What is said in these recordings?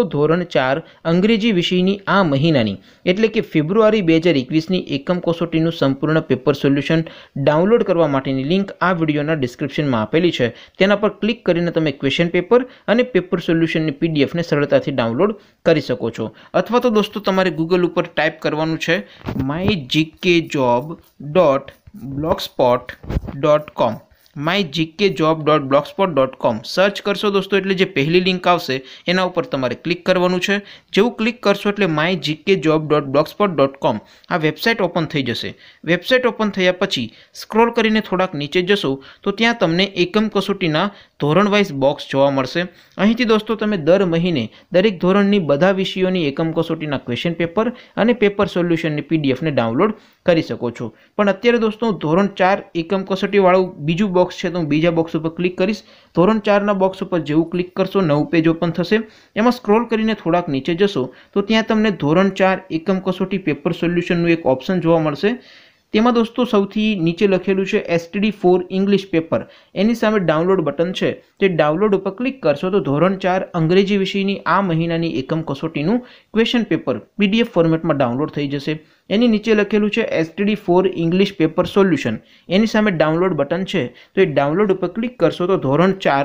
દોસ્તો ધોરણ ચાર અંગ્રેજી વિષયની આ મહિનાની એટલે કે ફેબ્રુઆરી બે હજાર એકવીસની એકમ કસોટીનું સંપૂર્ણ પેપર સોલ્યુશન ડાઉનલોડ કરવા માટેની લિંક આ વિડીયોના ડિસ્ક્રિપ્શનમાં આપેલી છે તેના પર ક્લિક કરીને તમે ક્વેશ્ચન પેપર અને પેપર સોલ્યુશનની પીડીએફને સરળતાથી ડાઉનલોડ કરી શકો છો અથવા તો દોસ્તો તમારે ગૂગલ ઉપર ટાઈપ કરવાનું છે my GK job dot spot dot com my GK job dot blogspot dot com search કરશો દોસ્તો એટલે જે પહેલી લિંક આવશે એના ઉપર તમારે ક્લિક કરવાનું છે જેવું ક્લિક કરશો એટલે my GK job dot blogspot dot com આ વેબસાઇટ ઓપન થઈ જશે વેબસાઇટ ઓપન થયા પછી સ્ક્રોલ કરીને થોડાક નીચે જશો તો ત્યાં તમને એકમ કસોટીના ધોરણ વાઇઝ બોક્સ જોવા મળશે અહીંથી દોસ્તો તમે દર મહિને દરેક ધોરણની બધા વિષયોની એકમ કસોટીના ક્વેશ્ચન પેપર અને પેપર સોલ્યુશનની પીડીએફને ડાઉનલોડ કરી શકો છો પણ અત્યારે દોસ્તો ધોરણ ચાર એકમ કસોટીવાળું બીજું બોક્સ છે તો હું બીજા બોક્સ ઉપર ક્લિક કરીશ ધોરણ ચારના બોક્સ ઉપર જેવું ક્લિક કરશો નવું પેજ ઓપન થશે એમાં સ્ક્રોલ કરીને થોડાક નીચે જશો તો ત્યાં તમને ધોરણ ચાર એકમ કસોટી પેપર સોલ્યુશનનું એક ઓપ્શન જોવા મળશે તેમાં દોસ્તો સૌથી નીચે લખેલું છે એસટીડી ફોર ઇંગ્લિશ પેપર એની સામે ડાઉનલોડ બટન છે તે ડાઉનલોડ ઉપર ક્લિક કરશો તો ધોરણ ચાર અંગ્રેજી વિષયની આ મહિનાની એકમ કસોટીનું ક્વેશ્ચન પેપર પીડીએફ ફોર્મેટમાં ડાઉનલોડ થઈ જશે એની નીચે લખેલું છે STD four English paper solution એની સામે ડાઉનલોડ બટન છે તો એ ડાઉનલોડ ઉપર ક્લિક કરશો તો ધોરણ ચાર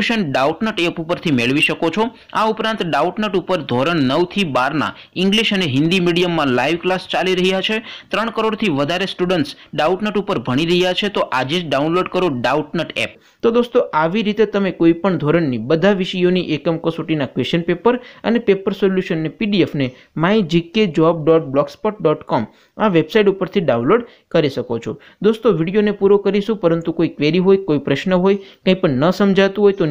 સોલ્યુશન ડાઉટનટ એપ ઉપરથી મેળવી શકો છો આ ઉપરાંત ડાઉટનટ ઉપર ધોરણ નવથી બારના ઇંગ્લિશ અને હિન્દી મીડિયમમાં લાઈવ ક્લાસ ચાલી રહ્યા છે ત્રણ કરોડથી વધારે સ્ટુડન્ટ્સ ડાઉટનટ ઉપર ભણી રહ્યા છે તો આજે જ ડાઉનલોડ કરો ડાઉટનટ એપ તો દોસ્તો આવી રીતે તમે કોઈપણ ધોરણની બધા વિષયોની એકમ કસોટીના ક્વેશ્ચન પેપર અને પેપર સોલ્યુશનને પીડીએફને my GK job dot blogspot dot com આ વેબસાઇટ ઉપરથી ડાઉનલોડ કરી શકો છો દોસ્તો વિડીયોને પૂરો કરીશું પરંતુ કોઈ ક્વેરી હોય કોઈ પ્રશ્ન હોય કંઈ પણ ન સમજાતું હોય તો